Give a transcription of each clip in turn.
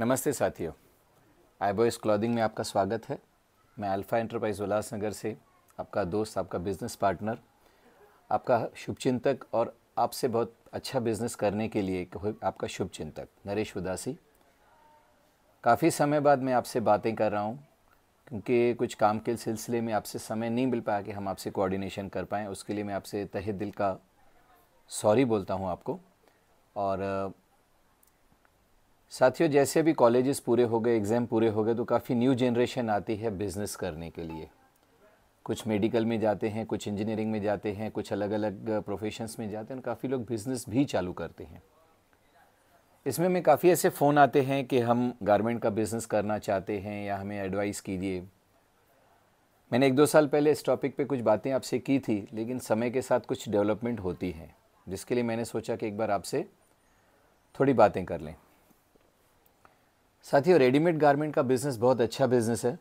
नमस्ते साथियों आई boys clothing में आपका स्वागत है मैं अल्फ़ा एंटरप्राइज उल्लासनगर से आपका दोस्त आपका बिज़नेस पार्टनर आपका शुभचिंतक और आपसे बहुत अच्छा बिज़नेस करने के लिए आपका शुभचिंतक नरेश उदासी काफ़ी समय बाद मैं आपसे बातें कर रहा हूँ क्योंकि कुछ काम के सिलसिले में आपसे समय नहीं मिल पाया कि हम आपसे कोऑर्डिनेशन कर पाएँ उसके लिए मैं आपसे तहे दिल का सॉरी बोलता हूँ आपको और साथियों जैसे भी कॉलेजेस पूरे हो गए एग्ज़ाम पूरे हो गए तो काफ़ी न्यू जनरेशन आती है बिज़नेस करने के लिए कुछ मेडिकल में जाते हैं कुछ इंजीनियरिंग में जाते हैं कुछ अलग अलग प्रोफेशंस में जाते हैं काफ़ी लोग बिज़नेस भी चालू करते हैं इसमें में काफ़ी ऐसे फ़ोन आते हैं कि हम गारमेंट का बिज़नेस करना चाहते हैं या हमें एडवाइस कीजिए मैंने एक दो साल पहले इस टॉपिक पे कुछ बातें आपसे की थी लेकिन समय के साथ कुछ डेवलपमेंट होती हैं जिसके लिए मैंने सोचा कि एक बार आपसे थोड़ी बातें कर लें साथियों रेडीमेड गारमेंट का बिज़नेस बहुत अच्छा बिज़नेस है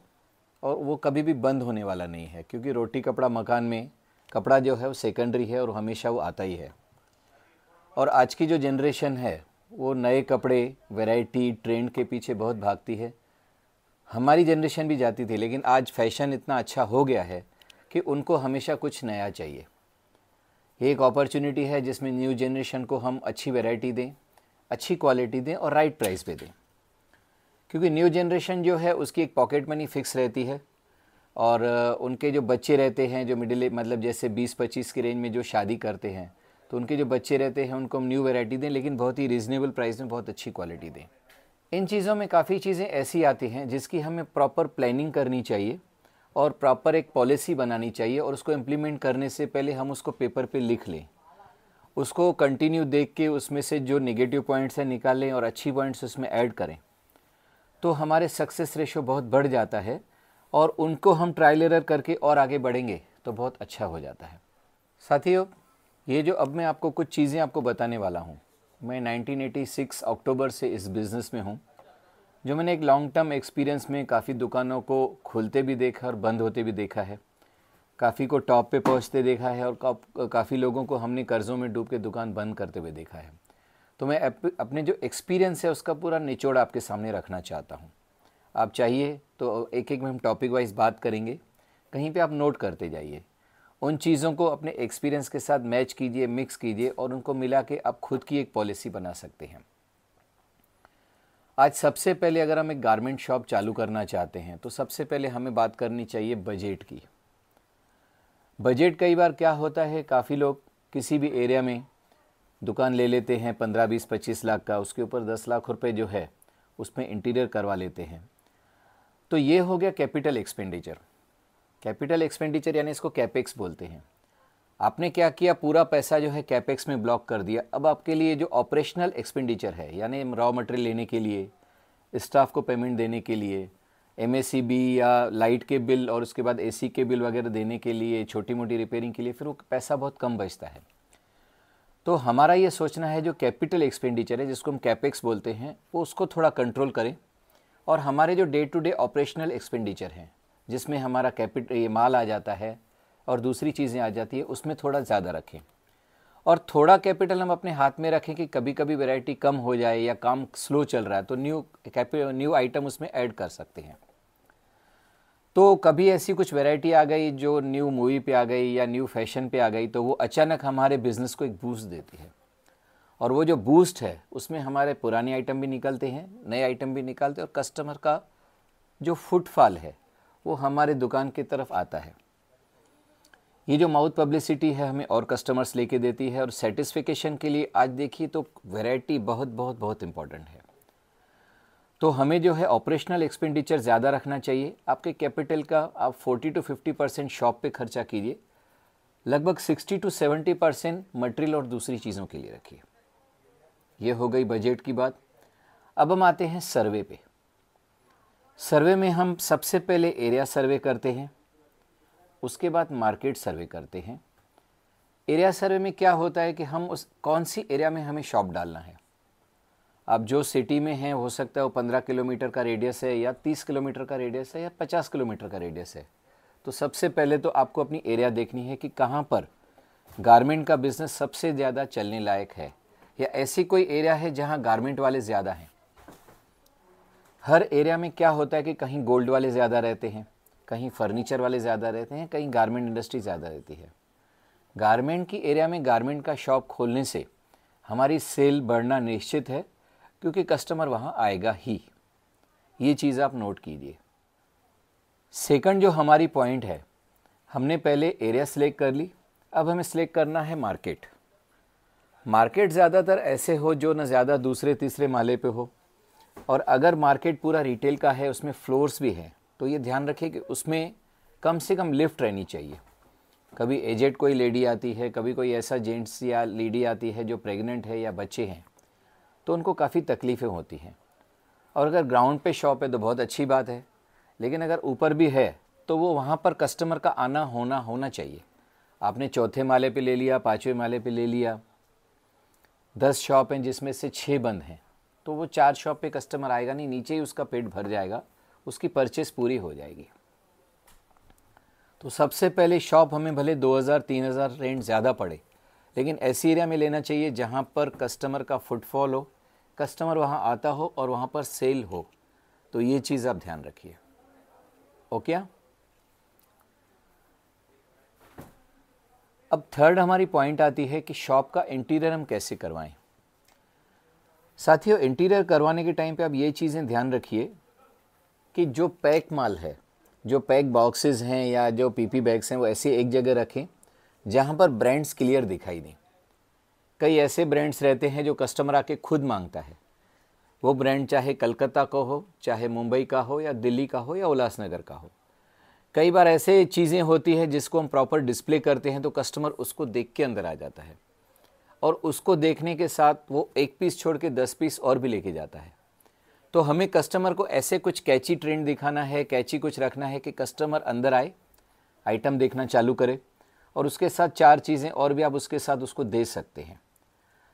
और वो कभी भी बंद होने वाला नहीं है क्योंकि रोटी कपड़ा मकान में कपड़ा जो है वो सेकेंडरी है और हमेशा वो आता ही है और आज की जो जनरेशन है वो नए कपड़े वैरायटी ट्रेंड के पीछे बहुत भागती है हमारी जनरेशन भी जाती थी लेकिन आज फैशन इतना अच्छा हो गया है कि उनको हमेशा कुछ नया चाहिए ये एक अपॉर्चुनिटी है जिसमें न्यू जनरेशन को हम अच्छी वैरायटी दें अच्छी क्वालिटी दें और राइट प्राइस पे दें क्योंकि न्यू जनरेशन जो है उसकी एक पॉकेट मनी फ़िक्स रहती है और उनके जो बच्चे रहते हैं जो मिडिल मतलब जैसे 20-25 की रेंज में जो शादी करते हैं तो उनके जो बच्चे रहते हैं उनको हम न्यू वेराइटी दें लेकिन बहुत ही रीज़नेबल प्राइस में बहुत अच्छी क्वालिटी दें इन चीज़ों में काफ़ी चीज़ें ऐसी आती हैं जिसकी हमें प्रॉपर प्लानिंग करनी चाहिए और प्रॉपर एक पॉलिसी बनानी चाहिए और उसको इम्प्लीमेंट करने से पहले हम उसको पेपर पे लिख लें उसको कंटिन्यू देख के उसमें से जो नेगेटिव पॉइंट्स हैं निकालें और अच्छी पॉइंट्स उसमें ऐड करें तो हमारे सक्सेस रेशो बहुत बढ़ जाता है और उनको हम ट्रायल एरर करके और आगे बढ़ेंगे तो बहुत अच्छा हो जाता है साथियों ये जो अब मैं आपको कुछ चीज़ें आपको बताने वाला हूँ मैं 1986 अक्टूबर से इस बिज़नेस में हूँ जो मैंने एक लॉन्ग टर्म एक्सपीरियंस में काफ़ी दुकानों को खुलते भी देखा और बंद होते भी देखा है काफ़ी को टॉप पे पहुँचते देखा है और काफ़ी लोगों को हमने कर्ज़ों में डूब के दुकान बंद करते हुए देखा है तो मैं अपने जो एक्सपीरियंस है उसका पूरा निचोड़ आपके सामने रखना चाहता हूँ आप चाहिए तो एक एक में हम टॉपिक वाइज बात करेंगे कहीं पे आप नोट करते जाइए उन चीज़ों को अपने एक्सपीरियंस के साथ मैच कीजिए मिक्स कीजिए और उनको मिला के आप खुद की एक पॉलिसी बना सकते हैं आज सबसे पहले अगर हम एक गारमेंट शॉप चालू करना चाहते हैं तो सबसे पहले हमें बात करनी चाहिए बजट की बजट कई बार क्या होता है काफ़ी लोग किसी भी एरिया में दुकान ले लेते हैं पंद्रह बीस पच्चीस लाख का उसके ऊपर दस लाख रुपए जो है उसमें इंटीरियर करवा लेते हैं तो ये हो गया कैपिटल एक्सपेंडिचर कैपिटल एक्सपेंडिचर यानी इसको कैपेक्स बोलते हैं आपने क्या किया पूरा पैसा जो है कैपेक्स में ब्लॉक कर दिया अब आपके लिए जो ऑपरेशनल एक्सपेंडिचर है यानी रॉ मटेरियल लेने के लिए स्टाफ को पेमेंट देने के लिए एम या लाइट के बिल और उसके बाद ए के बिल वगैरह देने के लिए छोटी मोटी रिपेयरिंग के लिए फिर वो पैसा बहुत कम बचता है तो हमारा ये सोचना है जो कैपिटल एक्सपेंडिचर है जिसको हम कैपेक्स बोलते हैं वो उसको थोड़ा कंट्रोल करें और हमारे जो day to day operational expenditure हैं जिसमें हमारा कैपिट ये माल आ जाता है और दूसरी चीज़ें आ जाती है उसमें थोड़ा ज़्यादा रखें और थोड़ा कैपिटल हम अपने हाथ में रखें कि कभी कभी वैरायटी कम हो जाए या काम स्लो चल रहा है तो न्यू कैपिटल न्यू आइटम उसमें ऐड कर सकते हैं तो कभी ऐसी कुछ वैरायटी आ गई जो न्यू मूवी पे आ गई या न्यू फैशन पे आ गई तो वो अचानक हमारे बिज़नेस को एक बूस्ट देती है और वो जो बूस्ट है उसमें हमारे पुराने आइटम भी निकलते हैं नए आइटम भी निकालते हैं और कस्टमर का जो फुटफॉल है वो हमारे दुकान की तरफ आता है ये जो माउथ पब्लिसिटी है हमें और कस्टमर्स लेके देती है और सेटिस्फिकेशन के लिए आज देखिए तो वैरायटी बहुत बहुत बहुत इम्पॉर्टेंट है तो हमें जो है ऑपरेशनल एक्सपेंडिचर ज़्यादा रखना चाहिए आपके कैपिटल का आप 40 टू 50 परसेंट शॉप पे खर्चा कीजिए लगभग 60 टू 70 परसेंट मटेरियल और दूसरी चीज़ों के लिए रखिए ये हो गई बजट की बात अब हम आते हैं सर्वे पे सर्वे में हम सबसे पहले एरिया सर्वे करते हैं उसके बाद मार्केट सर्वे करते हैं एरिया सर्वे में क्या होता है कि हम उस कौन सी एरिया में हमें शॉप डालना है आप जो सिटी में हैं हो सकता है वो पंद्रह किलोमीटर का रेडियस है या तीस किलोमीटर का रेडियस है या पचास किलोमीटर का रेडियस है तो सबसे पहले तो आपको अपनी एरिया देखनी है कि कहाँ पर गारमेंट का बिज़नेस सबसे ज़्यादा चलने लायक है या ऐसी कोई एरिया है जहाँ गारमेंट वाले ज़्यादा हैं हर एरिया में क्या होता है कि कहीं गोल्ड वाले ज़्यादा रहते हैं कहीं फर्नीचर वाले ज़्यादा रहते हैं कहीं गारमेंट इंडस्ट्री ज़्यादा रहती है गारमेंट की एरिया में गारमेंट का शॉप खोलने से हमारी सेल बढ़ना निश्चित है क्योंकि कस्टमर वहाँ आएगा ही ये चीज़ आप नोट कीजिए सेकंड जो हमारी पॉइंट है हमने पहले एरिया सिलेक्ट कर ली अब हमें सिलेक्ट करना है मार्केट मार्केट ज़्यादातर ऐसे हो जो ना ज़्यादा दूसरे तीसरे माले पे हो और अगर मार्केट पूरा रिटेल का है उसमें फ्लोर्स भी हैं तो ये ध्यान रखें कि उसमें कम से कम लिफ्ट रहनी चाहिए कभी एजेड कोई लेडी आती है कभी कोई ऐसा जेंट्स या लेडी आती है जो प्रेग्नेंट है या बच्चे हैं तो उनको काफ़ी तकलीफ़ें होती हैं और अगर ग्राउंड पे शॉप है तो बहुत अच्छी बात है लेकिन अगर ऊपर भी है तो वो वहाँ पर कस्टमर का आना होना होना चाहिए आपने चौथे माले पे ले लिया पाँचवें माले पे ले लिया दस शॉप हैं जिसमें से छः बंद हैं तो वो चार शॉप पे कस्टमर आएगा नहीं नीचे ही उसका पेट भर जाएगा उसकी परचेस पूरी हो जाएगी तो सबसे पहले शॉप हमें भले 2000 3000 रेंट ज़्यादा पड़े लेकिन ऐसी एरिया में लेना चाहिए जहाँ पर कस्टमर का फुटफॉल हो कस्टमर वहाँ आता हो और वहाँ पर सेल हो तो ये चीज़ आप ध्यान रखिए ओके अब थर्ड हमारी पॉइंट आती है कि शॉप का इंटीरियर हम कैसे करवाएं साथियों इंटीरियर करवाने के टाइम पे आप ये चीज़ें ध्यान रखिए कि जो पैक माल है जो पैक बॉक्सेस हैं या जो पीपी बैग्स हैं वो ऐसे एक जगह रखें जहाँ पर ब्रांड्स क्लियर दिखाई दें कई ऐसे ब्रांड्स रहते हैं जो कस्टमर आके खुद मांगता है वो ब्रांड चाहे कलकत्ता का हो चाहे मुंबई का हो या दिल्ली का हो या उल्लासनगर का हो कई बार ऐसे चीज़ें होती हैं जिसको हम प्रॉपर डिस्प्ले करते हैं तो कस्टमर उसको देख के अंदर आ जाता है और उसको देखने के साथ वो एक पीस छोड़ के दस पीस और भी लेके जाता है तो हमें कस्टमर को ऐसे कुछ कैची ट्रेंड दिखाना है कैची कुछ रखना है कि कस्टमर अंदर आए आइटम देखना चालू करे और उसके साथ चार चीज़ें और भी आप उसके साथ उसको दे सकते हैं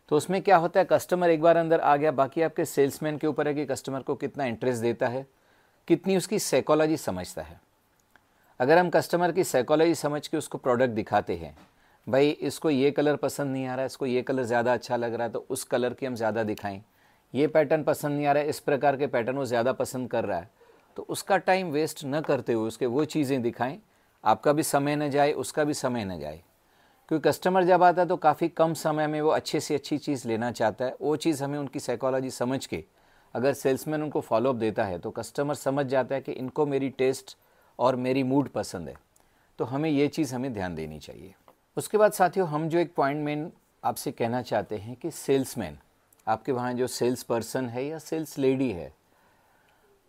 तो उसमें क्या होता है कस्टमर एक बार अंदर आ गया बाकी आपके सेल्समैन के ऊपर है कि कस्टमर को कितना इंटरेस्ट देता है कितनी उसकी साइकोलॉजी समझता है अगर हम कस्टमर की साइकोलॉजी समझ के उसको प्रोडक्ट दिखाते हैं भाई इसको ये कलर पसंद नहीं आ रहा है इसको ये कलर ज़्यादा अच्छा लग रहा है तो उस कलर की हम ज़्यादा दिखाएं ये पैटर्न पसंद नहीं आ रहा है इस प्रकार के पैटर्न वो ज़्यादा पसंद कर रहा है तो उसका टाइम वेस्ट न करते हुए उसके वो चीज़ें दिखाएं आपका भी समय न जाए उसका भी समय न जाए क्योंकि कस्टमर जब आता है तो काफ़ी कम समय में वो अच्छे से अच्छी चीज़ लेना चाहता है वो चीज़ हमें उनकी साइकोलॉजी समझ के अगर सेल्समैन उनको फॉलोअप देता है तो कस्टमर समझ जाता है कि इनको मेरी टेस्ट और मेरी मूड पसंद है तो हमें ये चीज़ हमें ध्यान देनी चाहिए उसके बाद साथियों हम जो एक पॉइंट मेन आपसे कहना चाहते हैं कि सेल्समैन आपके वहाँ जो सेल्स पर्सन है या सेल्स लेडी है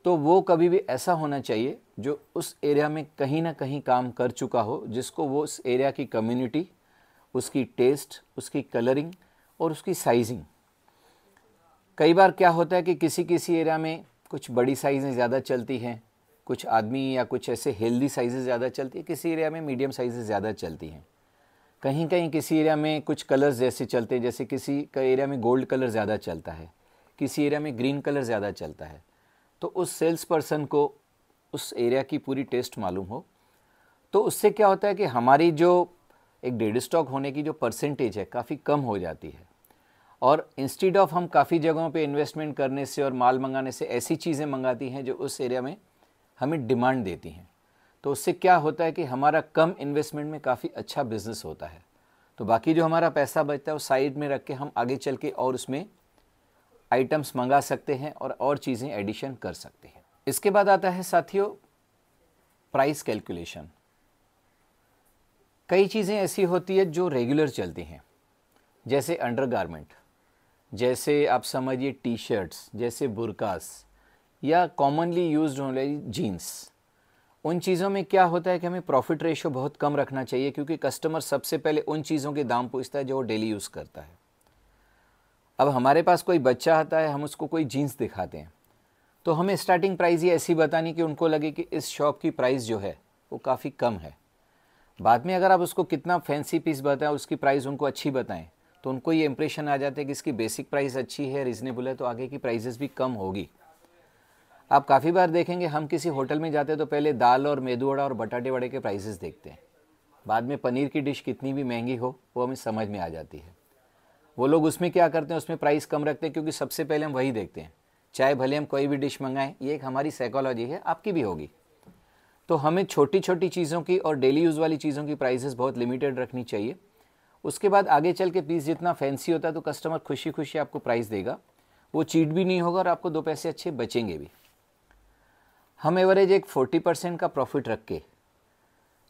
तो वो कभी भी ऐसा होना चाहिए जो उस एरिया में कहीं ना कहीं काम कर चुका हो जिसको वो उस एरिया की कम्युनिटी उसकी टेस्ट उसकी कलरिंग और उसकी साइजिंग कई बार क्या होता है कि किसी किसी एरिया में कुछ बड़ी साइज़ें ज़्यादा चलती हैं कुछ आदमी या कुछ ऐसे हेल्दी साइज़ ज़्यादा चलती है किसी एरिया में मीडियम साइज़ ज़्यादा चलती हैं कहीं कहीं किसी एरिया में कुछ कलर्स जैसे चलते हैं जैसे किसी का एरिया में गोल्ड कलर ज़्यादा चलता है किसी एरिया में ग्रीन कलर ज़्यादा चलता है तो उस सेल्स पर्सन को उस एरिया की पूरी टेस्ट मालूम हो तो उससे क्या होता है कि हमारी जो एक डेड स्टॉक होने की जो परसेंटेज है काफ़ी कम हो जाती है और इंस्टीड ऑफ हम काफ़ी जगहों पे इन्वेस्टमेंट करने से और माल मंगाने से ऐसी चीज़ें मंगाती हैं जो उस एरिया में हमें डिमांड देती हैं तो उससे क्या होता है कि हमारा कम इन्वेस्टमेंट में काफ़ी अच्छा बिजनेस होता है तो बाकी जो हमारा पैसा बचता है वो साइड में रख के हम आगे चल के और उसमें आइटम्स मंगा सकते हैं और और चीज़ें एडिशन कर सकते हैं इसके बाद आता है साथियों प्राइस कैलकुलेशन कई चीज़ें ऐसी होती है जो रेगुलर चलती हैं जैसे अंडरगारमेंट जैसे आप समझिए टी शर्ट्स जैसे बुरकास या कॉमनली यूज होने जीन्स उन चीज़ों में क्या होता है कि हमें प्रॉफिट रेशो बहुत कम रखना चाहिए क्योंकि कस्टमर सबसे पहले उन चीज़ों के दाम पूछता है जो वो डेली यूज़ करता है अब हमारे पास कोई बच्चा आता है हम उसको कोई जीन्स दिखाते हैं तो हमें स्टार्टिंग प्राइस ही ऐसी बतानी कि उनको लगे कि इस शॉप की प्राइस जो है वो काफ़ी कम है बाद में अगर आप उसको कितना फैंसी पीस बताएं उसकी प्राइस उनको अच्छी बताएं तो उनको ये इंप्रेशन आ जाता है कि इसकी बेसिक प्राइस अच्छी है रिजनेबल है तो आगे की प्राइजेस भी कम होगी आप काफ़ी बार देखेंगे हम किसी होटल में जाते हैं तो पहले दाल और मेदू वड़ा और बटाटे वड़े के प्राइजेस देखते हैं बाद में पनीर की डिश कितनी भी महंगी हो वो हमें समझ में आ जाती है वो लोग उसमें क्या करते हैं उसमें प्राइस कम रखते हैं क्योंकि सबसे पहले हम वही देखते हैं चाहे भले हम कोई भी डिश मंगाएं ये एक हमारी साइकोलॉजी है आपकी भी होगी तो हमें छोटी छोटी चीज़ों की और डेली यूज़ वाली चीज़ों की प्राइसेस बहुत लिमिटेड रखनी चाहिए उसके बाद आगे चल के पीस जितना फैंसी होता है तो कस्टमर खुशी खुशी आपको प्राइस देगा वो चीट भी नहीं होगा और आपको दो पैसे अच्छे बचेंगे भी हम एवरेज एक फोर्टी परसेंट का प्रॉफिट रख के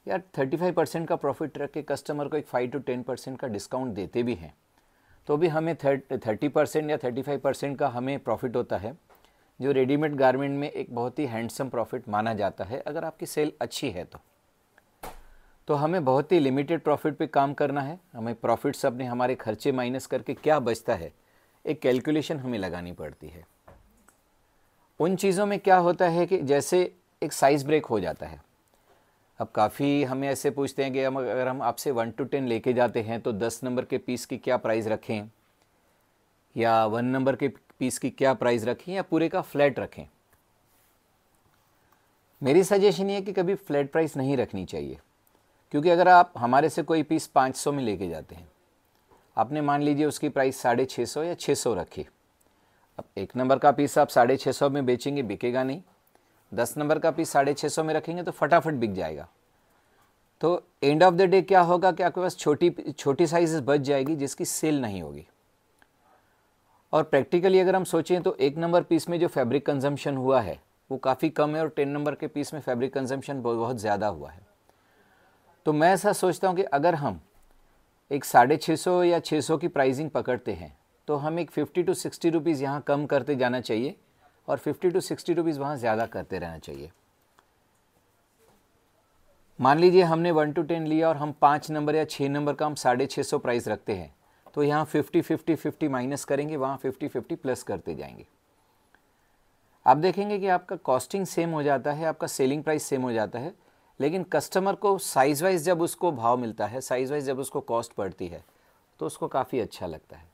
या थर्टी फाइव परसेंट का प्रॉफिट रख के कस्टमर को एक फ़ाइव टू टेन परसेंट का डिस्काउंट देते भी हैं तो भी हमें थर्टी परसेंट या थर्टी फाइव परसेंट का हमें प्रॉफिट होता है जो रेडीमेड गारमेंट में एक बहुत ही हैंडसम प्रॉफिट माना जाता है अगर आपकी सेल अच्छी है तो तो हमें बहुत ही लिमिटेड प्रॉफिट पे काम करना है हमें प्रॉफिट्स अपने हमारे खर्चे माइनस करके क्या बचता है एक कैलकुलेशन हमें लगानी पड़ती है उन चीज़ों में क्या होता है कि जैसे एक साइज़ ब्रेक हो जाता है अब काफ़ी हमें ऐसे पूछते हैं कि हम अगर हम आपसे वन टू टेन लेके जाते हैं तो दस नंबर के पीस की क्या प्राइस रखें या वन नंबर के पीस की क्या प्राइस रखें या पूरे का फ्लैट रखें मेरी सजेशन ये कि कभी फ्लैट प्राइस नहीं रखनी चाहिए क्योंकि अगर आप हमारे से कोई पीस 500 में लेके जाते हैं आपने मान लीजिए उसकी प्राइस साढ़े छः सौ या छः सौ रखी अब एक नंबर का पीस आप साढ़े छः सौ में बेचेंगे बिकेगा नहीं दस नंबर का पीस साढ़े छः सौ में रखेंगे तो फटाफट बिक जाएगा तो एंड ऑफ द डे क्या होगा कि आपके पास छोटी छोटी साइज़ बच जाएगी जिसकी सेल नहीं होगी और प्रैक्टिकली अगर हम सोचें तो एक नंबर पीस में जो फैब्रिक कंजम्पशन हुआ है वो काफ़ी कम है और टेन नंबर के पीस में फैब्रिक कंजम्पशन बहुत ज़्यादा हुआ है तो मैं ऐसा सोचता हूँ कि अगर हम एक साढ़े छः सौ या छः सौ की प्राइसिंग पकड़ते हैं तो हम एक फ़िफ्टी टू सिक्सटी रुपीज़ यहाँ कम करते जाना चाहिए और फिफ्टी टू सिक्सटी रुपीज़ वहाँ ज़्यादा करते रहना चाहिए मान लीजिए हमने वन टू टेन लिया और हम पाँच नंबर या छः नंबर का हम साढ़े छः सौ प्राइस रखते हैं तो यहाँ 50 50 50 माइनस करेंगे वहाँ 50 50 प्लस करते जाएंगे आप देखेंगे कि आपका कॉस्टिंग सेम हो जाता है आपका सेलिंग प्राइस सेम हो जाता है लेकिन कस्टमर को साइज़ वाइज जब उसको भाव मिलता है साइज़ वाइज जब उसको कॉस्ट पड़ती है तो उसको काफ़ी अच्छा लगता है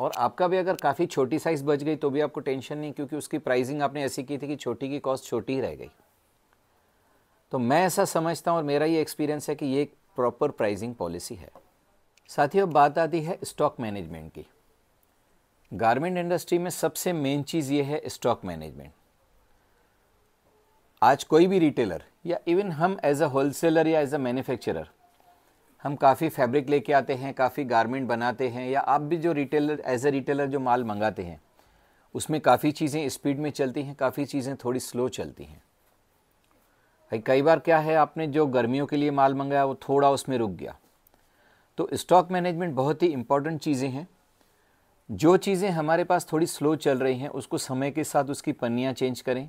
और आपका भी अगर काफ़ी छोटी साइज़ बच गई तो भी आपको टेंशन नहीं क्योंकि उसकी प्राइसिंग आपने ऐसी की थी कि छोटी की कॉस्ट छोटी ही रह गई तो मैं ऐसा समझता हूँ और मेरा ये एक्सपीरियंस है कि ये प्रॉपर प्राइजिंग पॉलिसी है साथियों बात आती है स्टॉक मैनेजमेंट की गारमेंट इंडस्ट्री में सबसे मेन चीज़ ये है स्टॉक मैनेजमेंट आज कोई भी रिटेलर या इवन हम एज अ होलसेलर या एज अ मैन्युफैक्चरर हम काफ़ी फैब्रिक लेके आते हैं काफ़ी गारमेंट बनाते हैं या आप भी जो रिटेलर एज ए रिटेलर जो माल मंगाते हैं उसमें काफ़ी चीज़ें स्पीड में चलती हैं काफ़ी चीज़ें थोड़ी स्लो चलती हैं भाई कई बार क्या है आपने जो गर्मियों के लिए माल मंगाया वो थोड़ा उसमें रुक गया तो स्टॉक मैनेजमेंट बहुत ही इम्पोर्टेंट चीज़ें हैं जो चीज़ें हमारे पास थोड़ी स्लो चल रही हैं उसको समय के साथ उसकी पन्नियाँ चेंज करें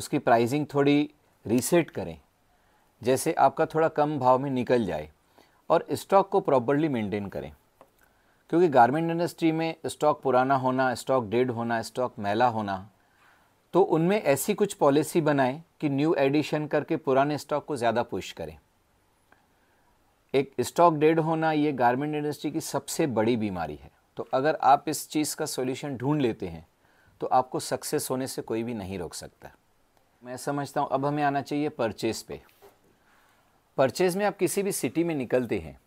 उसकी प्राइजिंग थोड़ी रीसेट करें जैसे आपका थोड़ा कम भाव में निकल जाए और स्टॉक को प्रॉपरली मेंटेन करें क्योंकि गारमेंट इंडस्ट्री में स्टॉक पुराना होना स्टॉक डेड होना स्टॉक मैला होना तो उनमें ऐसी कुछ पॉलिसी बनाएं कि न्यू एडिशन करके पुराने स्टॉक को ज़्यादा पुश करें एक स्टॉक डेड होना ये गारमेंट इंडस्ट्री की सबसे बड़ी बीमारी है तो अगर आप इस चीज़ का सोल्यूशन ढूंढ लेते हैं तो आपको सक्सेस होने से कोई भी नहीं रोक सकता मैं समझता हूँ अब हमें आना चाहिए परचेज़ पे परचेज़ में आप किसी भी सिटी में निकलते हैं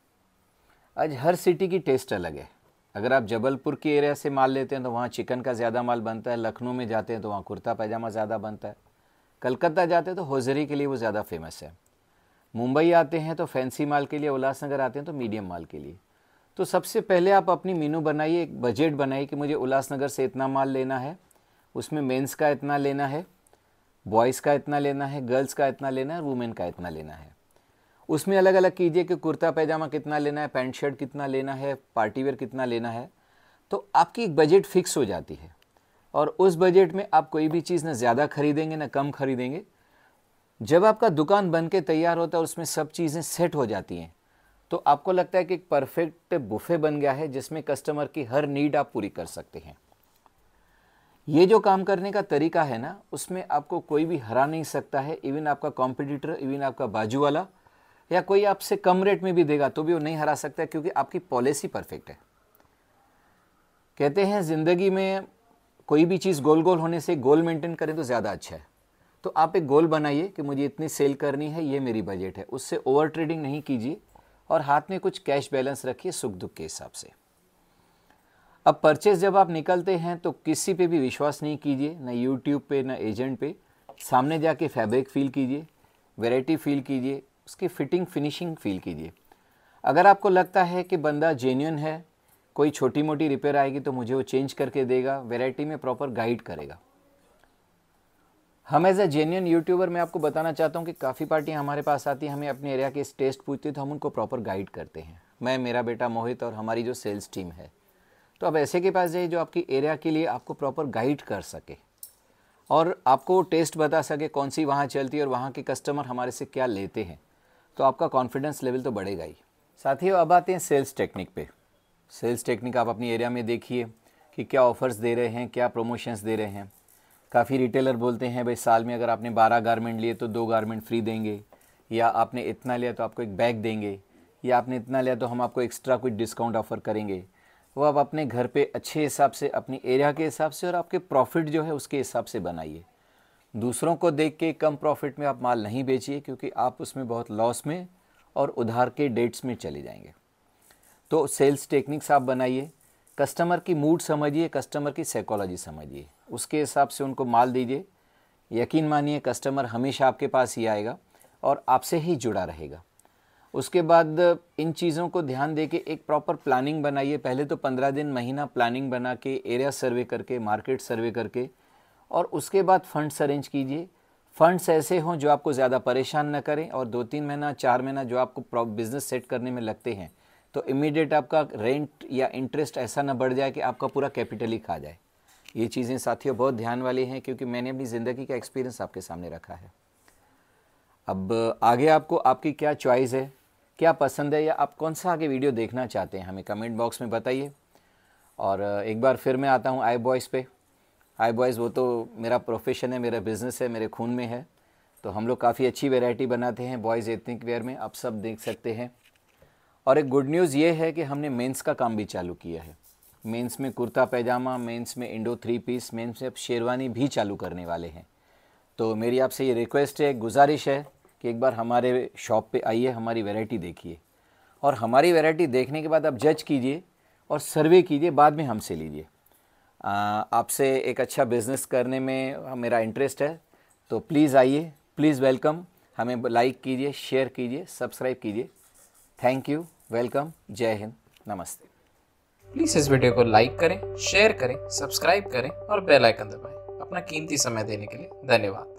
आज हर सिटी की टेस्ट अलग है अगर आप जबलपुर के एरिया से माल लेते हैं तो वहाँ चिकन का ज़्यादा माल बनता है लखनऊ में जाते हैं तो वहाँ कुर्ता पैजामा ज़्यादा बनता है कलकत्ता जाते हैं तो होजरी के लिए वो ज़्यादा फेमस है मुंबई आते हैं तो फैंसी माल के लिए उल्लासनगर आते हैं तो मीडियम माल के लिए तो सबसे पहले आप अपनी मीनू बनाइए एक बजट बनाइए कि मुझे उल्लासनगर से इतना माल लेना है उसमें मेंस का इतना लेना है बॉयज़ का इतना लेना है गर्ल्स का इतना लेना है वुमेन का इतना लेना है उसमें अलग अलग कीजिए कि कुर्ता पैजामा कितना लेना है पैंट शर्ट कितना लेना है पार्टी वेयर कितना लेना है तो आपकी एक बजट फिक्स हो जाती है और उस बजट में आप कोई भी चीज़ ना ज़्यादा खरीदेंगे ना कम खरीदेंगे जब आपका दुकान बन के तैयार होता है और उसमें सब चीज़ें सेट हो जाती हैं तो आपको लगता है कि एक परफेक्ट बुफे बन गया है जिसमें कस्टमर की हर नीड आप पूरी कर सकते हैं ये जो काम करने का तरीका है ना उसमें आपको कोई भी हरा नहीं सकता है इवन आपका कॉम्पिटिटर इवन आपका बाजू वाला या कोई आपसे कम रेट में भी देगा तो भी वो नहीं हरा सकता क्योंकि आपकी पॉलिसी परफेक्ट है कहते हैं ज़िंदगी में कोई भी चीज़ गोल गोल होने से गोल मेंटेन करें तो ज़्यादा अच्छा है तो आप एक गोल बनाइए कि मुझे इतनी सेल करनी है ये मेरी बजट है उससे ओवर ट्रेडिंग नहीं कीजिए और हाथ में कुछ कैश बैलेंस रखिए सुख दुख के हिसाब से अब परचेज जब आप निकलते हैं तो किसी पे भी विश्वास नहीं कीजिए ना यूट्यूब पे ना एजेंट पे सामने जाके फैब्रिक फील कीजिए वेराइटी फील कीजिए उसकी फिटिंग फिनिशिंग फील कीजिए अगर आपको लगता है कि बंदा जेन्यून है कोई छोटी मोटी रिपेयर आएगी तो मुझे वो चेंज करके देगा वेराइटी में प्रॉपर गाइड करेगा हम एज अ जेन्यून यूट्यूबर मैं आपको बताना चाहता हूँ कि काफ़ी पार्टियाँ हमारे पास आती हैं हमें अपने एरिया के टेस्ट पूछती है तो हम उनको प्रॉपर गाइड करते हैं मैं मेरा बेटा मोहित और हमारी जो सेल्स टीम है तो आप ऐसे के पास जाइए जो आपकी एरिया के लिए आपको प्रॉपर गाइड कर सके और आपको टेस्ट बता सके कौन सी वहाँ चलती है और वहाँ के कस्टमर हमारे से क्या लेते हैं तो आपका कॉन्फिडेंस लेवल तो बढ़ेगा ही साथियों अब आते हैं सेल्स टेक्निक पे सेल्स टेक्निक आप अपनी एरिया में देखिए कि क्या ऑफ़र्स दे रहे हैं क्या प्रमोशंस दे रहे हैं काफ़ी रिटेलर बोलते हैं भाई साल में अगर आपने बारह गारमेंट लिए तो दो गारमेंट फ्री देंगे या आपने इतना लिया तो आपको एक बैग देंगे या आपने इतना लिया तो हम आपको एक्स्ट्रा कुछ डिस्काउंट ऑफ़र करेंगे वो आप अपने घर पे अच्छे हिसाब से अपनी एरिया के हिसाब से और आपके प्रॉफिट जो है उसके हिसाब से बनाइए दूसरों को देख के कम प्रॉफिट में आप माल नहीं बेचिए क्योंकि आप उसमें बहुत लॉस में और उधार के डेट्स में चले जाएंगे तो सेल्स टेक्निक्स आप बनाइए कस्टमर की मूड समझिए कस्टमर की साइकोलॉजी समझिए उसके हिसाब से उनको माल दीजिए यकीन मानिए कस्टमर हमेशा आपके पास ही आएगा और आपसे ही जुड़ा रहेगा उसके बाद इन चीज़ों को ध्यान दे के एक प्रॉपर प्लानिंग बनाइए पहले तो पंद्रह दिन महीना प्लानिंग बना के एरिया सर्वे करके मार्केट सर्वे करके और उसके बाद फंड्स अरेंज कीजिए फंड्स ऐसे हों जो आपको ज़्यादा परेशान न करें और दो तीन महीना चार महीना जो आपको बिज़नेस सेट करने में लगते हैं तो इमीडिएट आपका रेंट या इंटरेस्ट ऐसा ना बढ़ जाए कि आपका पूरा कैपिटल ही खा जाए ये चीज़ें साथियों बहुत ध्यान वाली हैं क्योंकि मैंने अपनी ज़िंदगी का एक्सपीरियंस आपके सामने रखा है अब आगे आपको आपकी क्या चॉइस है क्या पसंद है या आप कौन सा आगे वीडियो देखना चाहते हैं हमें कमेंट बॉक्स में बताइए और एक बार फिर मैं आता हूँ आई बॉयज़ पे आई बॉयज़ वो तो मेरा प्रोफेशन है मेरा बिज़नेस है मेरे खून में है तो हम लोग काफ़ी अच्छी वेराइटी बनाते हैं बॉयज़ एथनिक वेयर में आप सब देख सकते हैं और एक गुड न्यूज़ ये है कि हमने मेंस का काम भी चालू किया है मेंस में कुर्ता पैजामा मेंस में इंडो थ्री पीस मेंस में अब शेरवानी भी चालू करने वाले हैं तो मेरी आपसे ये रिक्वेस्ट है गुजारिश है कि एक बार हमारे शॉप पे आइए हमारी वैरायटी देखिए और हमारी वैरायटी देखने के बाद आप जज कीजिए और सर्वे कीजिए बाद में हमसे लीजिए आपसे एक अच्छा बिज़नेस करने में मेरा इंटरेस्ट है तो प्लीज़ आइए प्लीज़ वेलकम हमें लाइक कीजिए शेयर कीजिए सब्सक्राइब कीजिए थैंक यू वेलकम जय हिंद नमस्ते प्लीज़ इस वीडियो को लाइक करें शेयर करें सब्सक्राइब करें और बेल आइकन दबाएं अपना कीमती समय देने के लिए धन्यवाद